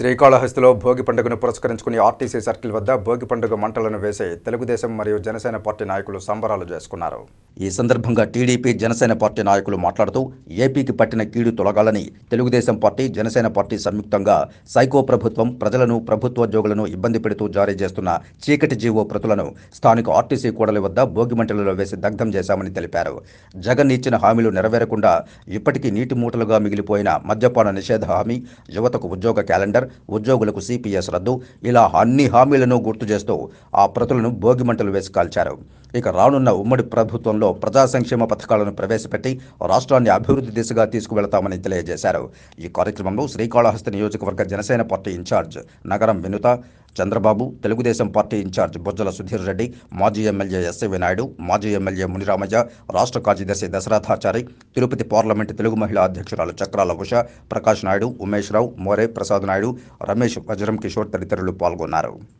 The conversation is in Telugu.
శ్రీకాళహస్తిలో భోగి పండుగను పురస్కరించుకుని ఆర్టీసీ సర్కిల్ వద్ద భోగి పండుగ మంటలను వేసి తెలుగుదేశం మరియు జనసేన పార్టీ నాయకులు సంబరాలు చేసుకున్నారు ఈ సందర్భంగా టీడీపీ జనసేన పార్టీ నాయకులు మాట్లాడుతూ ఏపీకి పట్టిన కీడు తొలగాలని తెలుగుదేశం పార్టీ జనసేన పార్టీ సంయుక్తంగా సైకో ప్రభుత్వం ప్రజలను ప్రభుత్వోద్యోగులను ఇబ్బంది పెడుతూ జారీ చేస్తున్న చీకటి జీవో ప్రతులను స్థానిక ఆర్టీసీ కూడలి వద్ద భోగిమంటలలో వేసి దగ్ధం చేశామని తెలిపారు జగన్ ఇచ్చిన హామీలు నెరవేరకుండా ఇప్పటికీ నీటి మూటలుగా మిగిలిపోయిన మద్యపాన నిషేధ హామీ యువతకు ఉద్యోగ క్యాలెండర్ ఉద్యోగులకు సిపిఎస్ రద్దు ఇలా అన్ని హామీలను గుర్తు చేస్తూ ఆ ప్రతులను భోగిమంటలు వేసి కాల్చారు ఇక రానున్న ఉమ్మడి ప్రభుత్వం రాష్ట్రంలో ప్రజా సంక్షేమ పథకాలను ప్రవేశపెట్టి రాష్ట్రాన్ని అభివృద్ధి దిశగా తీసుకువెళతామని తెలియజేశారు ఈ కార్యక్రమంలో శ్రీకాళహస్తి నియోజకవర్గ జనసేన పార్టీ ఇన్ఛార్జ్ నగరం వినుత చంద్రబాబు తెలుగుదేశం పార్టీ ఇన్ఛార్జ్ బొజ్జల సుధీర్ రెడ్డి మాజీ ఎమ్మెల్యే ఎస్ఎవి నాయుడు మాజీ ఎమ్మెల్యే మునిరామయ్య రాష్ట్ర కార్యదర్శి దశరథాచారి తిరుపతి పార్లమెంటు తెలుగు మహిళా అధ్యక్షురాలు చక్రాల ఉష ప్రకాష్ నాయుడు ఉమేష్ రావు మోరే ప్రసాద్ నాయుడు రమేష్ వజ్రం కిషోర్ తదితరులు పాల్గొన్నారు